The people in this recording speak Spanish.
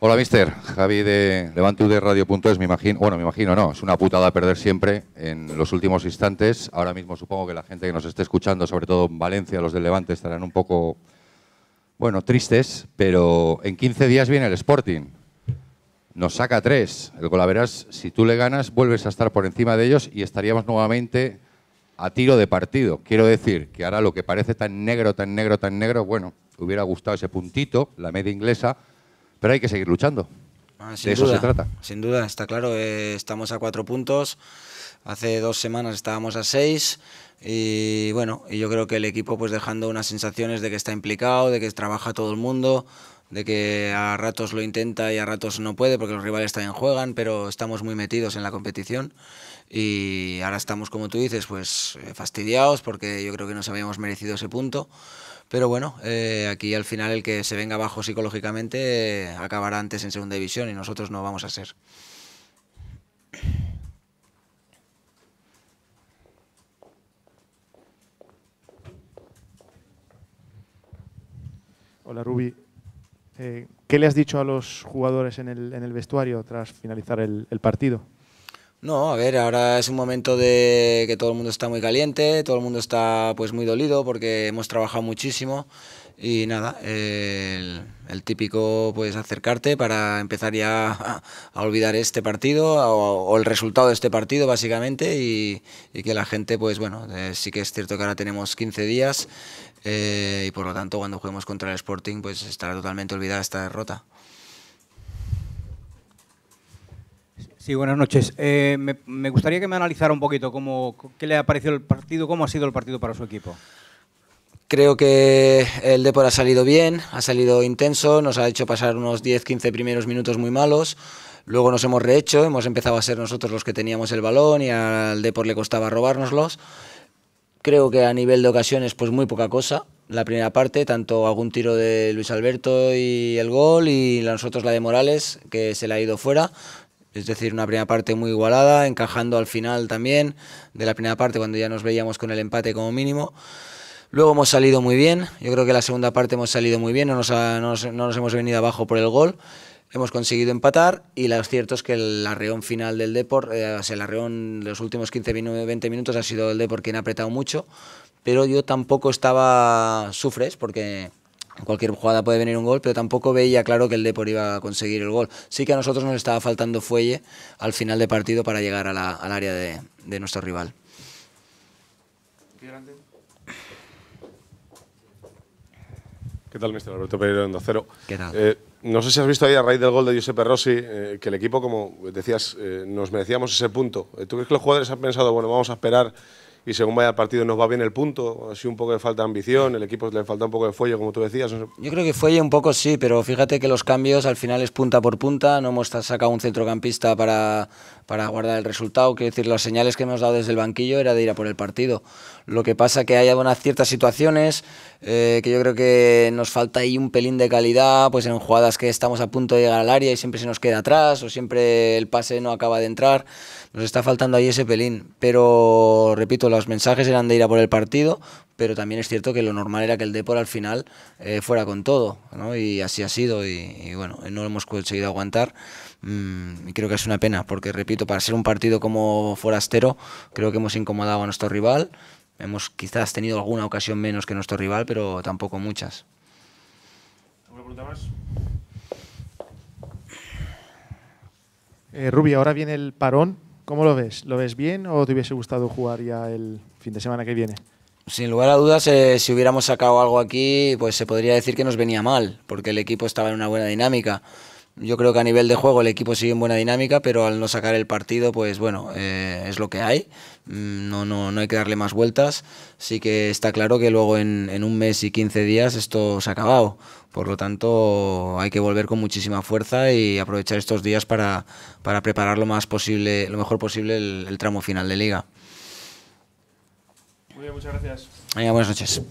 Hola, mister. Javi de de Radio.es, me imagino, bueno, me imagino no, es una putada perder siempre en los últimos instantes. Ahora mismo supongo que la gente que nos esté escuchando, sobre todo en Valencia, los del Levante, estarán un poco, bueno, tristes, pero en 15 días viene el Sporting. Nos saca tres. El golaveras, si tú le ganas, vuelves a estar por encima de ellos y estaríamos nuevamente a tiro de partido. Quiero decir que ahora lo que parece tan negro, tan negro, tan negro, bueno, hubiera gustado ese puntito, la media inglesa, pero hay que seguir luchando. Ah, de eso se trata. Sin duda, está claro. Eh, estamos a cuatro puntos. Hace dos semanas estábamos a seis. Y bueno, yo creo que el equipo, pues dejando unas sensaciones de que está implicado, de que trabaja todo el mundo, de que a ratos lo intenta y a ratos no puede porque los rivales también juegan, pero estamos muy metidos en la competición y ahora estamos, como tú dices, pues eh, fastidiados porque yo creo que nos habíamos merecido ese punto. Pero bueno, eh, aquí al final el que se venga abajo psicológicamente eh, acabará antes en segunda división y nosotros no vamos a ser. Hola Rubi, eh, ¿Qué le has dicho a los jugadores en el, vestuario tras finalizar el partido? No, a ver, ahora es un momento de que todo el mundo está muy caliente, todo el mundo está pues muy dolido porque hemos trabajado muchísimo y nada, el, típico pues acercarte para empezar ya a, olvidar este partido o, el resultado de este partido básicamente y, que la gente pues bueno, eh, sí que es cierto que ahora tenemos 15 días eh, y por lo tanto cuando juguemos contra el Sporting pues estará totalmente olvidada esta derrota. Sí, buenas noches. Eh, me, gustaría que me analizara un poquito cómo, qué le ha parecido el partido, cómo ha sido el partido para su equipo. Creo que el Depor ha salido bien, ha salido intenso, nos ha hecho pasar unos 10-15 primeros minutos muy malos. Luego nos hemos rehecho, hemos empezado a ser nosotros los que teníamos el balón y al Depor le costaba robárnoslos. Creo que a nivel de ocasiones, pues muy poca cosa. La primera parte, tanto algún tiro de Luis Alberto y el gol, y nosotros la de Morales, que se le ha ido fuera. Es decir, una primera parte muy igualada, encajando al final también de la primera parte cuando ya nos veíamos con el empate como mínimo. Luego hemos salido muy bien, yo creo que la segunda parte hemos salido muy bien, no nos, hemos venido abajo por el gol hemos conseguido empatar y lo cierto es que el arreón final del Depor, eh, o sea, el arreón de los últimos 15, 20 minutos ha sido el Depor quien ha apretado mucho, pero yo tampoco estaba, sufres, porque cualquier jugada puede venir un gol, pero tampoco veía claro que el Depor iba a conseguir el gol. Sí que a nosotros nos estaba faltando fuelle al final de partido para llegar al área de, nuestro rival. ¿Qué tal, Alberto Pereira, 0 eh, no sé si has visto ahí a raíz del gol de Giuseppe Rossi eh, que el equipo, como decías, eh, nos merecíamos ese punto. ¿Tú crees que los jugadores han pensado, bueno, vamos a esperar y según vaya el partido nos va bien el punto. Así un poco de falta ambición, el equipo le falta un poco de fuelle, como tú decías. Yo creo que fuelle un poco sí, pero fíjate que los cambios al final es punta por punta. No hemos sacado un centrocampista para, para guardar el resultado. Quiero decir, las señales que hemos dado desde el banquillo era de ir a por el partido. Lo que pasa que hay algunas ciertas situaciones eh, que yo creo que nos falta ahí un pelín de calidad, pues en jugadas que estamos a punto de llegar al área y siempre se nos queda atrás o siempre el pase no acaba de entrar. Nos está faltando ahí ese pelín. Pero, repito, los mensajes eran de ir a por el partido, pero también es cierto que lo normal era que el Depor al final eh, fuera con todo, y así ha sido, y, bueno, no lo hemos conseguido aguantar. Mm, y creo que es una pena, porque repito, para ser un partido como forastero, creo que hemos incomodado a nuestro rival. Hemos quizás tenido alguna ocasión menos que nuestro rival, pero tampoco muchas. ¿Alguna pregunta eh, ahora viene el parón. ¿Cómo lo ves? ¿Lo ves bien o te hubiese gustado jugar ya el fin de semana que viene? Sin lugar a dudas, eh, si hubiéramos sacado algo aquí, pues se podría decir que nos venía mal, porque el equipo estaba en una buena dinámica. Yo creo que a nivel de juego el equipo sigue en buena dinámica, pero al no sacar el partido, pues bueno, eh, es lo que hay. Mm, no, no, no hay que darle más vueltas. Sí que está claro que luego en, un mes y 15 días esto se ha acabado. Por lo tanto, hay que volver con muchísima fuerza y aprovechar estos días para, para preparar lo, más posible, lo mejor posible el, tramo final de liga. Muy bien, muchas gracias. buenas noches.